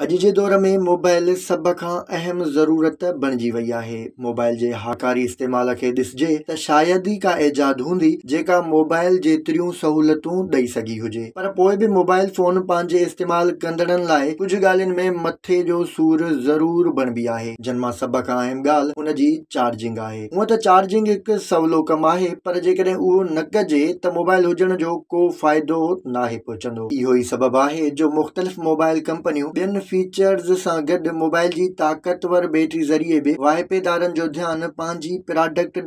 अॼु जे दौर में मोबाइल सभ खां अहम ज़रूरत बणिजी वई आहे मोबाइल जे हाकारी इस्तेमाल खे ॾिसजे त शायदि ई का एजाद हूंदी जेका मोबाइल जेतिरियूं सहूलियतूं ॾेई सघी हुजे पर पोइ बि मोबाइल फ़ोन पंहिंजे इस्तेमाल कंदड़नि लाइ कुझु ॻाल्हियुनि में मथे जो सूर ज़रूर बणबी आहे जिन मां सभ खां अहम ॻाल्हि हुन जी चार्जिंग आहे हूअं त चार्जिंग हिकु सवलो कमु आहे पर जेकॾहिं उहो न कजे त मोबाइल हुजण जो को फ़ाइदो नाहे पहुचंदो इहो ई सबबु आहे जो मुख़्तलिफ़ मोबाइल कंपनियूं ॿियनि फीचर्स सां गॾु मोबाइल जी ताक़तवर बैटरी ज़रिए प्रोडक्ट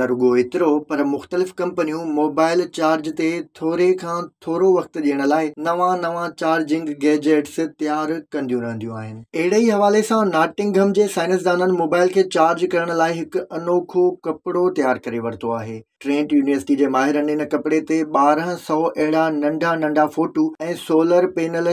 न एतिरो पर मुख़्तलिफ़ कंपनियूं मोबाइल चार्ज ते थोरो वक़्तु ॾियण लाइ नवां नवांजे तयार कंदियूं रहंदियूं आहिनि अहिड़े ई हवाले सां नाटिंग जे साइंसदाननि मोबाइल खे चार्ज करण लाइ हिकु अनोखो कपड़ो तयार करे वरितो आहे ट्रेंट यूनिवर्सिटी जे माहिरनि हिन कपड़े ते ॿारहं सौ अहिड़ा नंढा नंढा फोटू ऐं सोलर पेनल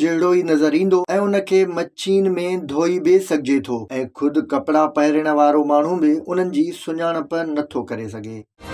जहिड़ो ई नज़र ईंदो ऐं उन खे में धोई बि सघिजे थो ऐं ख़ुद कपिड़ा पहिरण वारो माण्हू बि उन्हनि जी सुञाणप नथो करे सघे